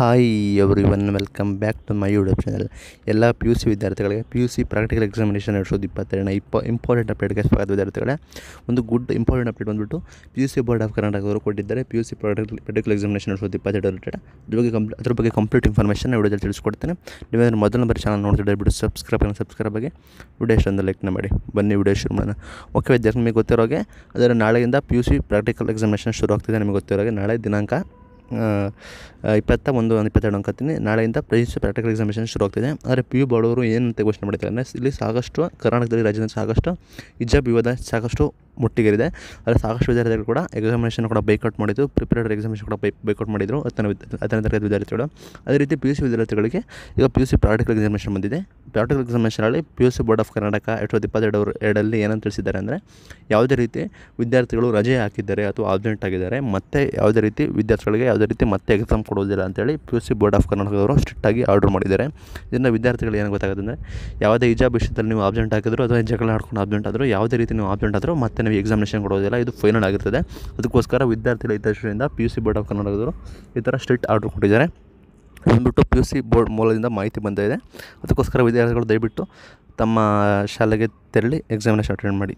hi everyone welcome back to my YouTube channel ಎಲ್ಲ P U C ವಿದ್ಯಾರ್ಥಿಗಳಿಗೆ P U C practical examination ಎರಡು ಸಾವಿರದ ಇಪ್ಪತ್ತೆರಡನೇ ಇಪ್ಪ ಇಂಪಾರ್ಟೆಂಟ್ ಅಪ್ಡೇಟ್ಗೆ ಸ್ವಾಗತ ವಿದ್ಯಾರ್ಥಿಗಳೇ ಒಂದು ಗುಡ್ ಇಂಪಾರ್ಟೆಂಟ್ ಅಪ್ಡೇಟ್ ಬಂದುಬಿಟ್ಟು P U C board of Karnataka ಅವರು ಕೊಟ್ಟಿದ್ದಾರೆ P U C practical practical examination ಎರಡು ಸಾವಿರದ ಇಪ್ಪತ್ತೆರಡು ಅದ್ರ ಬಗ್ಗೆ ಕಂಪ್ ಅದ್ರ ಬಗ್ಗೆ ಕಂಪ್ಲೀಟ್ ಇನ್ಫಾರ್ಮೇಷನ್ ವಿಡಿಯೋದಲ್ಲಿ ತಿಳಿಸ್ಕೊಡ್ತೇನೆ ನೀವೇನು ಮೊದಲ ಬಾರಿ ಚಾನಲ್ ನೋಡ್ತಿದ್ದರೆ ಬಿಟ್ಟು ಸಬ್ಸ್ಕ್ರೈಬ್ ಸಬ್ಸ್ಕ್ರೈಬ್ ಆಗಿ ವಿಡಿಯೋ ಎಷ್ಟೊಂದು ಲೈಕ್ನ ಮಾಡಿ ಬನ್ನಿ ವಿಡಿಯೋ ಶುರು ಮಾಡೋಣ ಓಕೆ ವಿದ್ಯಾರ್ಥಿ ನಿಮಗೆ ಗೊತ್ತಿರೋಗೆ ಅದರ ನಾಳೆಯಿಂದ P U C practical examination ಶುರು ಆಗ್ತಿದೆ ನಿಮಗೆ ಗೊತ್ತಿರೋಗೆ ನಾಳೆ ದಿನಾಂಕ ಇಪ್ಪತ್ತ ಒಂದು ಇಪ್ಪತ್ತೆರಡು ಅನ್ಕೋತೀನಿ ನಾಳೆಯಿಂದ ಪ್ರಿನ್ಸಿಪಲ್ ಪ್ರಾಕ್ಟಿಕಲ್ ಎಕ್ಸಾಮಿನೇಷನ್ ಶುರು ಆಗ್ತಿದೆ ಆದರೆ ಪಿ ಯು ಬಡವರು ಏನಂತ ಘೋಷಣೆ ಮಾಡಿದ್ದಾರೆ ಅಂದರೆ ಇಲ್ಲಿ ಸಾಕಷ್ಟು ಕರ್ನಾಟಕದಲ್ಲಿ ರಾಜ್ಯದಲ್ಲಿ ಸಾಕಷ್ಟು ಹಿಜಾಬ್ ವಿವಾದ ಸಾಕಷ್ಟು ಮುಟ್ಟಿಗೇರಿದೆ ಅಲ್ಲಿ ಸಾಕಷ್ಟು ವಿದ್ಯಾರ್ಥಿಗಳು ಕೂಡ ಎಕ್ಸಾಮಿನೇಷನ್ ಕೂಡ ಬೈಕೌಟ್ ಮಾಡಿದ್ದು ಪ್ರಿಪೇರ್ಡ್ ಎಕ್ಸಾಮಿನೇಷನ್ ಕೂಡ ಬೈ ಬೈಕೌಟ್ ಮಾಡಿದ್ರು ಹತ್ತನೇ ಹತ್ತನೇ ತರಗತಿ ವಿದ್ಯಾರ್ಥಿಗಳು ಅದೇ ರೀತಿ ಪಿ ಯು ಸಿ ವಿದ್ಯಾರ್ಥಿಗಳಿಗೆ ಈಗ P U C practical examination ಬಂದಿದೆ ಪ್ರಾಕ್ಟಿಕಲ್ ಎಕ್ಸಾಮಿನೇಷನಲ್ಲಿ P U C board of Karnataka ಎರಡು ಸಾವಿರದ ಇಪ್ಪತ್ತೆರಡು ಎರಡಲ್ಲಿ ಏನಂತ ತಿಳಿಸಿದ್ದಾರೆ ಅಂದರೆ ಯಾವುದೇ ರೀತಿ ವಿದ್ಯಾರ್ಥಿಗಳು ರಜೆ ಹಾಕಿದ್ದಾರೆ ಅಥವಾ ಆಬ್ಸೆಂಟ್ ಆಗಿದ್ದಾರೆ ಮತ್ತೆ ಯಾವುದೇ ರೀತಿ ವಿದ್ಯಾರ್ಥಿಗಳಿಗೆ ಯಾವುದೇ ರೀತಿ ಮತ್ತೆ ಎಕ್ಸಾಮ್ ಕೊಡೋದಿಲ್ಲ ಅಂತೇಳಿ P U C board of ಕರ್ನಾಟಕದವರು ಸ್ಟ್ರಿಕ್ಟಾಗಿ ಆರ್ಡರ್ ಮಾಡಿದ್ದಾರೆ ಇದನ್ನು ವಿದ್ಯಾರ್ಥಿಗಳು ಏನು ಗೊತ್ತಾಗುತ್ತೆ ಅಂದರೆ ಯಾವುದೇ ಇಜಾ ವಿಷಯದಲ್ಲಿ ನೀವು ಆಬ್ಸೆಂಟ್ ಹಾಕಿದ್ರು ಅಥವಾ ಜಗಳ ಆಡ್ಕೊಂಡು ಆಬ್ಸೆಂಟ್ ಆದರೂ ಯಾವುದೇ ರೀತಿ ನೀವು ಆಬ್ಸೆಂಟ್ ಆದರೂ ಮತ್ತೆ ನಾವು ಎಕ್ಸಾಮಿನೇಷನ್ ಕೊಡೋದಿಲ್ಲ ಇದು ಫೈನಲ್ ಆಗಿರ್ತದೆ ಅದಕ್ಕೋಸ್ಕರ ವಿದ್ಯಾರ್ಥಿಗಳ ಹಿತದೃಷ್ಟಿಯಿಂದ P U C board of ಕನ್ನಡದವರು ಈ ಥರ ಸ್ಟ್ರಿಕ್ಟ್ ಆರ್ಡರ್ ಕೊಟ್ಟಿದ್ದಾರೆ ಬಂದುಬಿಟ್ಟು ಪಿ ಯು ಸಿ ಬೋರ್ಡ್ ಮೂಲದಿಂದ ಮಾಹಿತಿ ಬಂದಿದೆ ಅದಕ್ಕೋಸ್ಕರ ವಿದ್ಯಾರ್ಥಿಗಳು ದಯವಿಟ್ಟು ತಮ್ಮ ಶಾಲೆಗೆ ತೆರಳಿ ಎಕ್ಸಾಮಿನೇಷನ್ ಅಟೆಂಡ್ ಮಾಡಿ